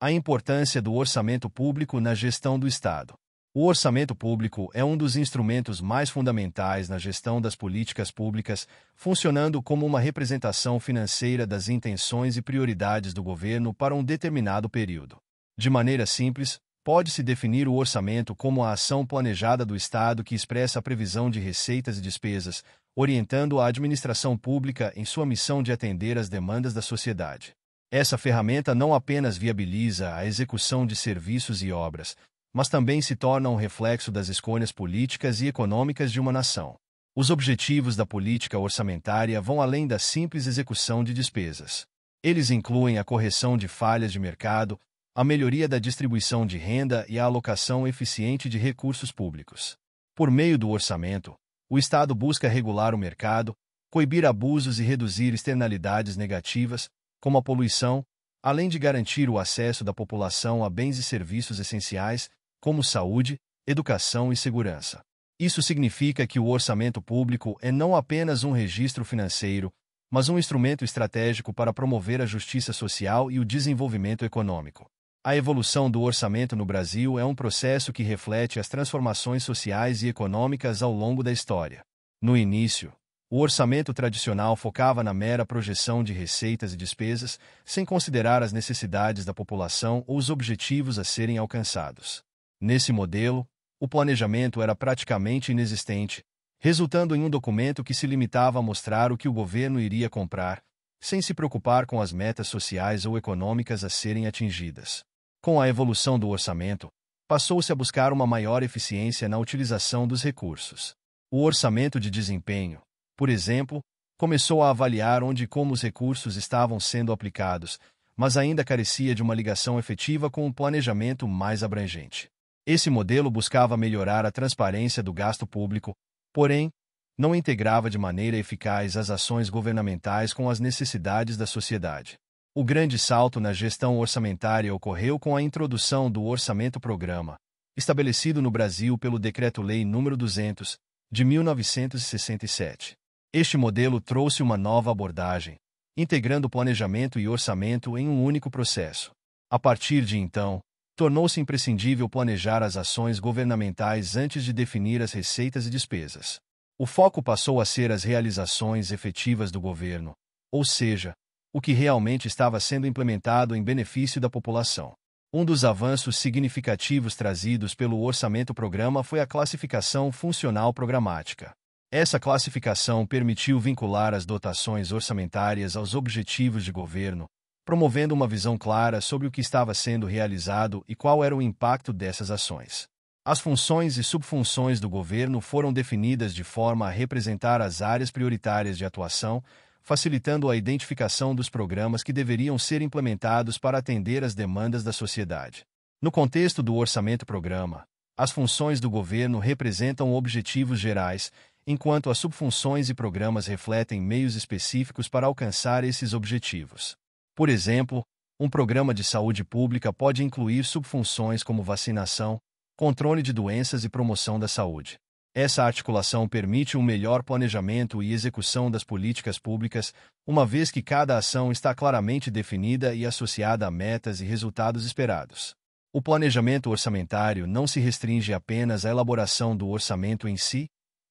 A importância do orçamento público na gestão do Estado. O orçamento público é um dos instrumentos mais fundamentais na gestão das políticas públicas, funcionando como uma representação financeira das intenções e prioridades do governo para um determinado período. De maneira simples, pode-se definir o orçamento como a ação planejada do Estado que expressa a previsão de receitas e despesas, orientando a administração pública em sua missão de atender às demandas da sociedade. Essa ferramenta não apenas viabiliza a execução de serviços e obras, mas também se torna um reflexo das escolhas políticas e econômicas de uma nação. Os objetivos da política orçamentária vão além da simples execução de despesas. Eles incluem a correção de falhas de mercado, a melhoria da distribuição de renda e a alocação eficiente de recursos públicos. Por meio do orçamento, o Estado busca regular o mercado, coibir abusos e reduzir externalidades negativas, como a poluição, além de garantir o acesso da população a bens e serviços essenciais, como saúde, educação e segurança. Isso significa que o orçamento público é não apenas um registro financeiro, mas um instrumento estratégico para promover a justiça social e o desenvolvimento econômico. A evolução do orçamento no Brasil é um processo que reflete as transformações sociais e econômicas ao longo da história. No início, o orçamento tradicional focava na mera projeção de receitas e despesas, sem considerar as necessidades da população ou os objetivos a serem alcançados. Nesse modelo, o planejamento era praticamente inexistente, resultando em um documento que se limitava a mostrar o que o governo iria comprar, sem se preocupar com as metas sociais ou econômicas a serem atingidas. Com a evolução do orçamento, passou-se a buscar uma maior eficiência na utilização dos recursos. O orçamento de desempenho, por exemplo, começou a avaliar onde e como os recursos estavam sendo aplicados, mas ainda carecia de uma ligação efetiva com um planejamento mais abrangente. Esse modelo buscava melhorar a transparência do gasto público, porém, não integrava de maneira eficaz as ações governamentais com as necessidades da sociedade. O grande salto na gestão orçamentária ocorreu com a introdução do Orçamento Programa, estabelecido no Brasil pelo Decreto-Lei nº 200, de 1967. Este modelo trouxe uma nova abordagem, integrando planejamento e orçamento em um único processo. A partir de então, tornou-se imprescindível planejar as ações governamentais antes de definir as receitas e despesas. O foco passou a ser as realizações efetivas do governo, ou seja, o que realmente estava sendo implementado em benefício da população. Um dos avanços significativos trazidos pelo Orçamento Programa foi a classificação funcional programática. Essa classificação permitiu vincular as dotações orçamentárias aos objetivos de governo, promovendo uma visão clara sobre o que estava sendo realizado e qual era o impacto dessas ações. As funções e subfunções do governo foram definidas de forma a representar as áreas prioritárias de atuação, facilitando a identificação dos programas que deveriam ser implementados para atender às demandas da sociedade. No contexto do orçamento-programa, as funções do governo representam objetivos gerais enquanto as subfunções e programas refletem meios específicos para alcançar esses objetivos. Por exemplo, um programa de saúde pública pode incluir subfunções como vacinação, controle de doenças e promoção da saúde. Essa articulação permite um melhor planejamento e execução das políticas públicas, uma vez que cada ação está claramente definida e associada a metas e resultados esperados. O planejamento orçamentário não se restringe apenas à elaboração do orçamento em si,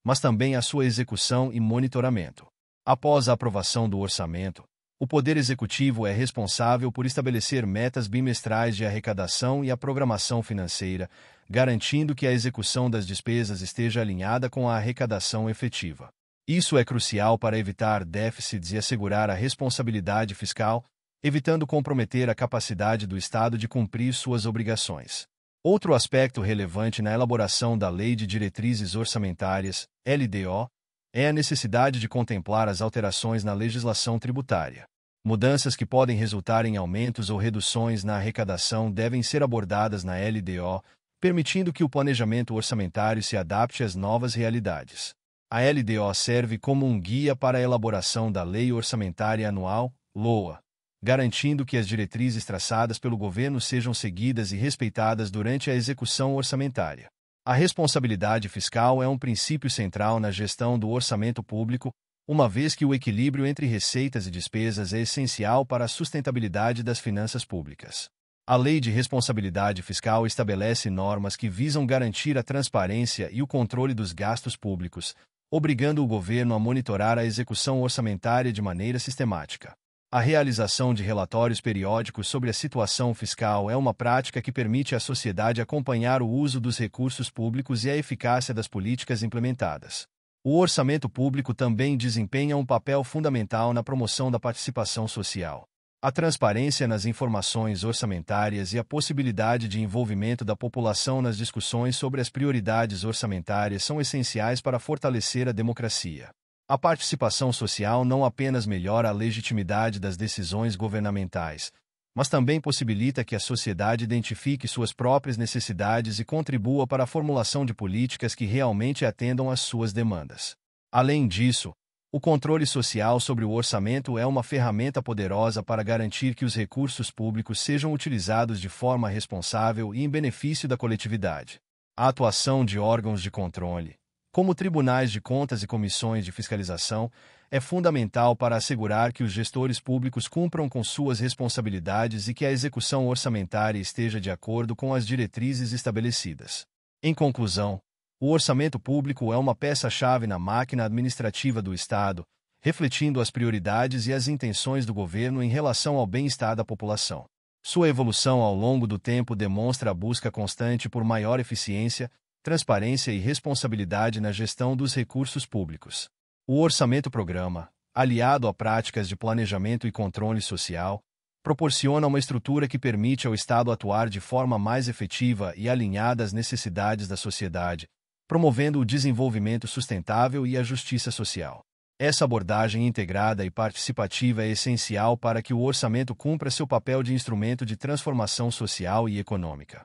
mas também a sua execução e monitoramento. Após a aprovação do orçamento, o Poder Executivo é responsável por estabelecer metas bimestrais de arrecadação e a programação financeira, garantindo que a execução das despesas esteja alinhada com a arrecadação efetiva. Isso é crucial para evitar déficits e assegurar a responsabilidade fiscal, evitando comprometer a capacidade do Estado de cumprir suas obrigações. Outro aspecto relevante na elaboração da Lei de Diretrizes Orçamentárias, LDO, é a necessidade de contemplar as alterações na legislação tributária. Mudanças que podem resultar em aumentos ou reduções na arrecadação devem ser abordadas na LDO, permitindo que o planejamento orçamentário se adapte às novas realidades. A LDO serve como um guia para a elaboração da Lei Orçamentária Anual, LOA, garantindo que as diretrizes traçadas pelo governo sejam seguidas e respeitadas durante a execução orçamentária. A responsabilidade fiscal é um princípio central na gestão do orçamento público, uma vez que o equilíbrio entre receitas e despesas é essencial para a sustentabilidade das finanças públicas. A Lei de Responsabilidade Fiscal estabelece normas que visam garantir a transparência e o controle dos gastos públicos, obrigando o governo a monitorar a execução orçamentária de maneira sistemática. A realização de relatórios periódicos sobre a situação fiscal é uma prática que permite à sociedade acompanhar o uso dos recursos públicos e a eficácia das políticas implementadas. O orçamento público também desempenha um papel fundamental na promoção da participação social. A transparência nas informações orçamentárias e a possibilidade de envolvimento da população nas discussões sobre as prioridades orçamentárias são essenciais para fortalecer a democracia. A participação social não apenas melhora a legitimidade das decisões governamentais, mas também possibilita que a sociedade identifique suas próprias necessidades e contribua para a formulação de políticas que realmente atendam às suas demandas. Além disso, o controle social sobre o orçamento é uma ferramenta poderosa para garantir que os recursos públicos sejam utilizados de forma responsável e em benefício da coletividade. A atuação de órgãos de controle, como tribunais de contas e comissões de fiscalização, é fundamental para assegurar que os gestores públicos cumpram com suas responsabilidades e que a execução orçamentária esteja de acordo com as diretrizes estabelecidas. Em conclusão, o orçamento público é uma peça-chave na máquina administrativa do Estado, refletindo as prioridades e as intenções do governo em relação ao bem-estar da população. Sua evolução ao longo do tempo demonstra a busca constante por maior eficiência, transparência e responsabilidade na gestão dos recursos públicos. O orçamento-programa, aliado a práticas de planejamento e controle social, proporciona uma estrutura que permite ao Estado atuar de forma mais efetiva e alinhada às necessidades da sociedade, promovendo o desenvolvimento sustentável e a justiça social. Essa abordagem integrada e participativa é essencial para que o orçamento cumpra seu papel de instrumento de transformação social e econômica.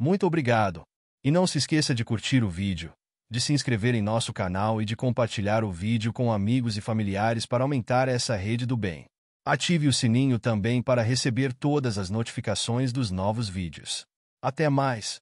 Muito obrigado! E não se esqueça de curtir o vídeo, de se inscrever em nosso canal e de compartilhar o vídeo com amigos e familiares para aumentar essa rede do bem. Ative o sininho também para receber todas as notificações dos novos vídeos. Até mais!